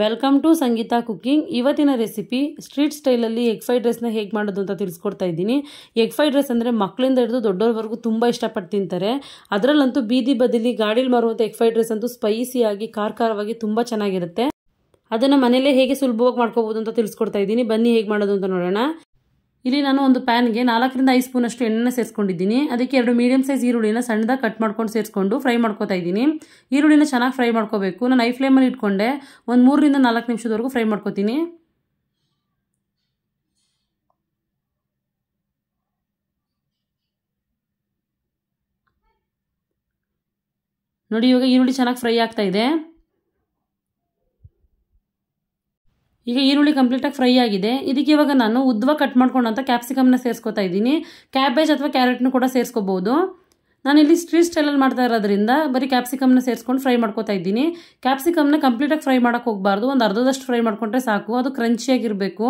welcome to Sangeetha cooking ಇವತ್ತಿನ recipe street ಸ್ಟೈಲಲ್ಲಿ egg fried ರೈಸ್ನ ಹೇಗೆ ಮಾಡೋದು ಅಂತ ತಿಳಿಸ್ಕೊಡ್ತಾ ಇದ್ದೀನಿ ಎಗ್ ಫ್ರೈಡ್ ರೈಸ್ ಅಂದರೆ ಮಕ್ಕಳಿಂದ ಹಿಡಿದು ದೊಡ್ಡವ್ರವರೆಗೂ ತುಂಬ ಇಷ್ಟಪಟ್ಟು ತಿಂತಾರೆ ಅದರಲ್ಲಂತೂ ಬೀದಿ ಬದಲಿ ಗಾಡಿಲಿ ಮಾರುವಂಥ ಎಗ್ ಫ್ರೈಡ್ ರೈಸ್ ಅಂತೂ ಸ್ಪೈಸಿಯಾಗಿ ಕಾರ್ಕಾರವಾಗಿ ಖಾರವಾಗಿ ತುಂಬ ಚೆನ್ನಾಗಿರುತ್ತೆ ಅದನ್ನು ಮನೆಯಲ್ಲೇ ಹೇಗೆ ಸುಲಭವಾಗಿ ಮಾಡ್ಕೋಬೋದು ಅಂತ ತಿಳಿಸ್ಕೊಡ್ತಾ ಇದ್ದೀನಿ ಬನ್ನಿ ಹೇಗೆ ಮಾಡೋದು ಅಂತ ನೋಡೋಣ ಇಲ್ಲಿ ನಾನು ಒಂದು ಪ್ಯಾನ್ಗೆ ನಾಲ್ಕರಿಂದ ಐದು ಸ್ಪೂನಷ್ಟು ಎಣ್ಣೆನ ಸೇರಿಸ್ಕೊಂಡಿದ್ದೀನಿ ಅದಕ್ಕೆ ಎರಡು ಮೀಡಿಯಮ್ ಸೈಜ್ ಈರುಳ್ಳಿನ ಸಣ್ಣದಾಗ ಕಟ್ ಮಾಡ್ಕೊಂಡು ಸೇರಿಸ್ಕೊಂಡು ಫ್ರೈ ಮಾಡ್ಕೋತಾ ಇದ್ದೀನಿ ಈರುಳ್ಳಿನ ಚೆನ್ನಾಗಿ ಫ್ರೈ ಮಾಡ್ಕೋಬೇಕು ನಾನು ಐ ಫ್ಲೇಮಲ್ಲಿ ಇಟ್ಕೊಂಡೆ ಒಂದು ಮೂರರಿಂದ ನಾಲ್ಕು ನಿಮಿಷದವರೆಗೂ ಫ್ರೈ ಮಾಡ್ಕೋತೀನಿ ನೋಡಿ ಇವಾಗ ಈರುಳ್ಳಿ ಚೆನ್ನಾಗಿ ಫ್ರೈ ಆಗ್ತಾ ಇದೆ ಈಗ ಈರುಳ್ಳಿ ಕಂಪ್ಲೀಟಾಗಿ ಫ್ರೈ ಆಗಿದೆ ಇದಕ್ಕೆ ಇವಾಗ ನಾನು ಉದ್ವ ಕಟ್ ಮಾಡ್ಕೊಂಡಂಥ ಕ್ಯಾಪ್ಸಿಕಮ್ನ ಸೇರಿಸ್ಕೊತಾ ಇದ್ದೀನಿ ಕ್ಯಾಬೇಜ್ ಅಥವಾ ಕ್ಯಾರೆಟ್ನು ಕೂಡ ಸೇರಿಸ್ಕೋಬೋದು ನಾನಿಲ್ಲಿ ಸ್ಟ್ರೀಟ್ ಸ್ಟೈಲಲ್ಲಿ ಮಾಡ್ತಾ ಇರೋದ್ರಿಂದ ಬರೀ ಕ್ಯಾಪ್ಸಿಕಮ್ನ ಸೇರಿಸ್ಕೊಂಡು ಫ್ರೈ ಮಾಡ್ಕೋತಾ ಇದ್ದೀನಿ ಕ್ಯಾಪ್ಸಿಕಮ್ನ ಕಂಪ್ಲೀಟಾಗಿ ಫ್ರೈ ಮಾಡೋಕ್ಕೆ ಹೋಗಬಾರ್ದು ಒಂದು ಅರ್ಧದಷ್ಟು ಫ್ರೈ ಮಾಡ್ಕೊಂಡ್ರೆ ಸಾಕು ಅದು ಕ್ರಂಚಿಯಾಗಿರಬೇಕು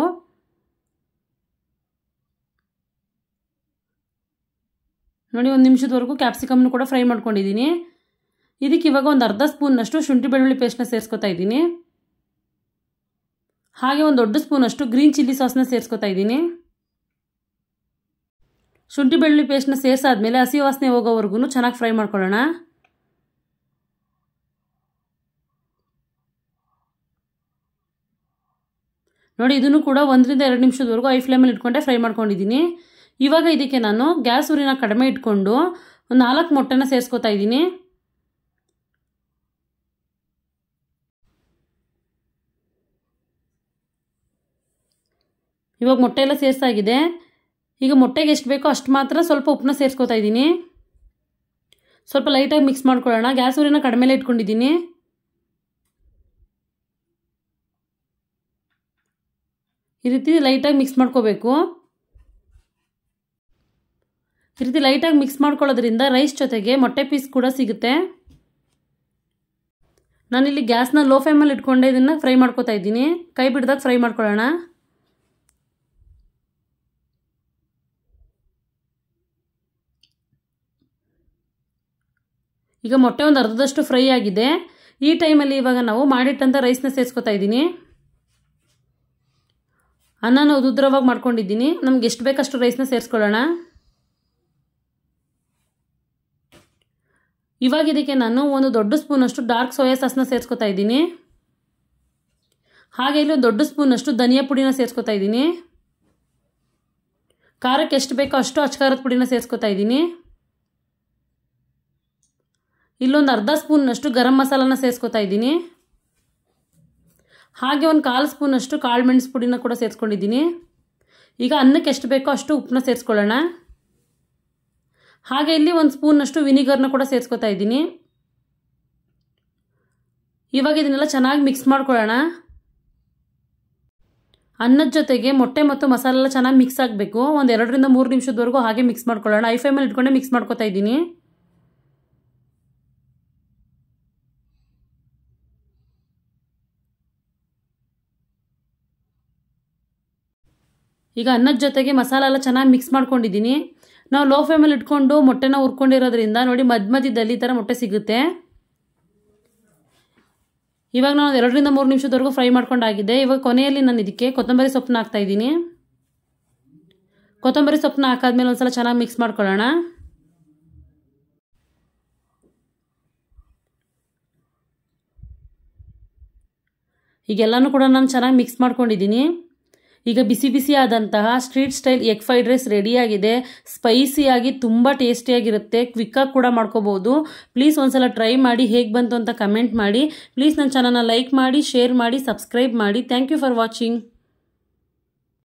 ನೋಡಿ ಒಂದು ನಿಮಿಷದವರೆಗೂ ಕ್ಯಾಪ್ಸಿಕಮ್ನು ಕೂಡ ಫ್ರೈ ಮಾಡ್ಕೊಂಡಿದ್ದೀನಿ ಇದಕ್ಕೆ ಇವಾಗ ಒಂದು ಅರ್ಧ ಸ್ಪೂನ್ನಷ್ಟು ಶುಂಠಿ ಬೆಳ್ಳುಳ್ಳಿ ಪೇಸ್ಟ್ನ ಸೇರ್ಸ್ಕೊತಾ ಇದ್ದೀನಿ ಹಾಗೆ ಒಂದು ದೊಡ್ಡ ಸ್ಪೂನಷ್ಟು ಗ್ರೀನ್ ಚಿಲ್ಲಿ ಸಾಸ್ನ ಸೇರಿಸ್ಕೊತಾ ಇದ್ದೀನಿ ಶುಂಠಿ ಬೆಳ್ಳುಳ್ಳಿ ಪೇಸ್ಟ್ನ ಸೇರಿಸಾದ್ಮೇಲೆ ಹಸಿ ವಾಸನೆ ಹೋಗೋವರೆಗೂ ಚೆನ್ನಾಗಿ ಫ್ರೈ ಮಾಡ್ಕೊಳ್ಳೋಣ ನೋಡಿ ಇದನ್ನು ಕೂಡ ಒಂದರಿಂದ ಎರಡು ನಿಮಿಷದವರೆಗೂ ಐ ಫ್ಲೇಮಲ್ಲಿ ಇಟ್ಕೊಂಡೆ ಫ್ರೈ ಮಾಡ್ಕೊಂಡಿದ್ದೀನಿ ಇವಾಗ ಇದಕ್ಕೆ ನಾನು ಗ್ಯಾಸ್ ಉರಿನ ಕಡಿಮೆ ಇಟ್ಕೊಂಡು ಒಂದು ನಾಲ್ಕು ಮೊಟ್ಟೆನ ಸೇರಿಸ್ಕೊತಾ ಇದ್ದೀನಿ ಇವಾಗ ಮೊಟ್ಟೆ ಎಲ್ಲ ಸೇರಿಸಾಗಿದೆ ಈಗ ಮೊಟ್ಟೆಗೆ ಎಷ್ಟು ಬೇಕೋ ಅಷ್ಟು ಮಾತ್ರ ಸ್ವಲ್ಪ ಉಪ್ಪನ್ನ ಸೇರಿಸ್ಕೊತಾ ಇದ್ದೀನಿ ಸ್ವಲ್ಪ ಲೈಟಾಗಿ ಮಿಕ್ಸ್ ಮಾಡ್ಕೊಳ್ಳೋಣ ಗ್ಯಾಸ್ ಊರಿನ ಕಡಿಮೆಲೆ ಇಟ್ಕೊಂಡಿದ್ದೀನಿ ಈ ರೀತಿ ಲೈಟಾಗಿ ಮಿಕ್ಸ್ ಮಾಡ್ಕೋಬೇಕು ಈ ರೀತಿ ಲೈಟಾಗಿ ಮಿಕ್ಸ್ ಮಾಡ್ಕೊಳ್ಳೋದ್ರಿಂದ ರೈಸ್ ಜೊತೆಗೆ ಮೊಟ್ಟೆ ಪೀಸ್ ಕೂಡ ಸಿಗುತ್ತೆ ನಾನಿಲ್ಲಿ ಗ್ಯಾಸ್ನ ಲೋ ಫ್ಲೇಮಲ್ಲಿ ಇಟ್ಕೊಂಡೆ ಇದನ್ನು ಫ್ರೈ ಮಾಡ್ಕೋತಾ ಇದ್ದೀನಿ ಕೈ ಬಿಡ್ದಾಗ ಫ್ರೈ ಮಾಡ್ಕೊಳ್ಳೋಣ ಈಗ ಮೊಟ್ಟೆ ಒಂದು ಅರ್ಧದಷ್ಟು ಫ್ರೈ ಆಗಿದೆ ಈ ಟೈಮಲ್ಲಿ ಇವಾಗ ನಾವು ಮಾಡಿಟ್ಟಂಥ ರೈಸ್ನ ಸೇರಿಸ್ಕೊತಾ ಇದ್ದೀನಿ ಅನ್ನನ ಉದುದ್ರವಾಗಿ ಮಾಡ್ಕೊಂಡಿದ್ದೀನಿ ನಮ್ಗೆ ಎಷ್ಟು ಬೇಕಷ್ಟು ರೈಸ್ನ ಸೇರಿಸ್ಕೊಳ್ಳೋಣ ಇವಾಗ ಇದಕ್ಕೆ ನಾನು ಒಂದು ದೊಡ್ಡ ಸ್ಪೂನಷ್ಟು ಡಾರ್ಕ್ ಸೋಯಾ ಸಾಸ್ನ ಸೇರಿಸ್ಕೊತಾ ಇದ್ದೀನಿ ಹಾಗೆ ಇಲ್ಲಿ ದೊಡ್ಡ ಸ್ಪೂನಷ್ಟು ಧನಿಯಾ ಪುಡಿನ ಸೇರಿಸ್ಕೊತಾ ಇದ್ದೀನಿ ಖಾರಕ್ಕೆ ಎಷ್ಟು ಬೇಕೋ ಅಷ್ಟು ಅಚ್ಕಾರದ ಪುಡಿನ ಸೇರಿಸ್ಕೊತಾ ಇದ್ದೀನಿ ಇಲ್ಲೊಂದು ಅರ್ಧ ಸ್ಪೂನ್ನಷ್ಟು ಗರಂ ಮಸಾಲನ ಸೇರಿಸ್ಕೊತಾ ಇದ್ದೀನಿ ಹಾಗೆ ಒಂದು ಕಾಲು ಸ್ಪೂನಷ್ಟು ಕಾಳು ಮೆಣಸು ಪುಡಿನ ಕೂಡ ಸೇರಿಸ್ಕೊಂಡಿದ್ದೀನಿ ಈಗ ಅನ್ನಕ್ಕೆ ಎಷ್ಟು ಬೇಕೋ ಅಷ್ಟು ಉಪ್ಪನ್ನ ಸೇರಿಸ್ಕೊಳ್ಳೋಣ ಹಾಗೆ ಇಲ್ಲಿ ಒಂದು ಸ್ಪೂನಷ್ಟು ವಿನಿಗರ್ನ ಕೂಡ ಸೇರಿಸ್ಕೊತಾ ಇದ್ದೀನಿ ಇವಾಗ ಇದನ್ನೆಲ್ಲ ಚೆನ್ನಾಗಿ ಮಿಕ್ಸ್ ಮಾಡ್ಕೊಳ್ಳೋಣ ಅನ್ನದ ಜೊತೆಗೆ ಮೊಟ್ಟೆ ಮತ್ತು ಮಸಾಲೆಲ್ಲ ಚೆನ್ನಾಗಿ ಮಿಕ್ಸ್ ಆಗಬೇಕು ಒಂದು ಎರಡರಿಂದ ಮೂರು ನಿಮಿಷದವರೆಗೂ ಹಾಗೆ ಮಿಕ್ಸ್ ಮಾಡ್ಕೊಳ್ಳೋಣ ಐ ಫೈ ಮೇಲೆ ಇಟ್ಕೊಂಡೆ ಮಿಕ್ಸ್ ಮಾಡ್ಕೊತಾ ಇದ್ದೀನಿ ಈಗ ಅನ್ನದ ಜೊತೆಗೆ ಮಸಾಲ ಎಲ್ಲ ಚೆನ್ನಾಗಿ ಮಿಕ್ಸ್ ಮಾಡ್ಕೊಂಡಿದ್ದೀನಿ ನಾವು ಲೋ ಫ್ಲೇಮಲ್ಲಿ ಇಟ್ಕೊಂಡು ಮೊಟ್ಟೆನ ಹುರ್ಕೊಂಡಿರೋದ್ರಿಂದ ನೋಡಿ ಮಧ್ಯ ಮಧ್ಯದಲ್ಲಿ ಈ ಥರ ಮೊಟ್ಟೆ ಸಿಗುತ್ತೆ ಇವಾಗ ನಾನು ಎರಡರಿಂದ ಮೂರು ನಿಮಿಷದವರೆಗೂ ಫ್ರೈ ಮಾಡ್ಕೊಂಡಾಗಿದೆ ಇವಾಗ ಕೊನೆಯಲ್ಲಿ ನಾನು ಇದಕ್ಕೆ ಕೊತ್ತಂಬರಿ ಸೊಪ್ಪನ್ನ ಹಾಕ್ತಾಯಿದ್ದೀನಿ ಕೊತ್ತಂಬರಿ ಸೊಪ್ಪನ್ನ ಹಾಕಾದ್ಮೇಲೆ ಒಂದು ಸಲ ಚೆನ್ನಾಗಿ ಮಿಕ್ಸ್ ಮಾಡ್ಕೊಳ್ಳೋಣ ಈಗೆಲ್ಲನೂ ಕೂಡ ನಾನು ಚೆನ್ನಾಗಿ ಮಿಕ್ಸ್ ಮಾಡ್ಕೊಂಡಿದ್ದೀನಿ ಈಗ ಬಿಸಿ ಬಿಸಿಯಾದಂತಹ street style egg fried rice ರೆಡಿಯಾಗಿದೆ ಸ್ಪೈಸಿಯಾಗಿ ತುಂಬ ಟೇಸ್ಟಿಯಾಗಿರುತ್ತೆ ಕ್ವಿಕ್ಕಾಗಿ ಕೂಡ ಮಾಡ್ಕೋಬೋದು ಪ್ಲೀಸ್ ಒಂದ್ಸಲ ಟ್ರೈ ಮಾಡಿ ಹೇಗೆ ಬಂತು ಅಂತ ಕಮೆಂಟ್ ಮಾಡಿ ಪ್ಲೀಸ್ ನನ್ನ ಚಾನಲ್ನ ಲೈಕ್ ಮಾಡಿ ಶೇರ್ ಮಾಡಿ ಸಬ್ಸ್ಕ್ರೈಬ್ ಮಾಡಿ ಥ್ಯಾಂಕ್ ಯು ಫಾರ್ ವಾಚಿಂಗ್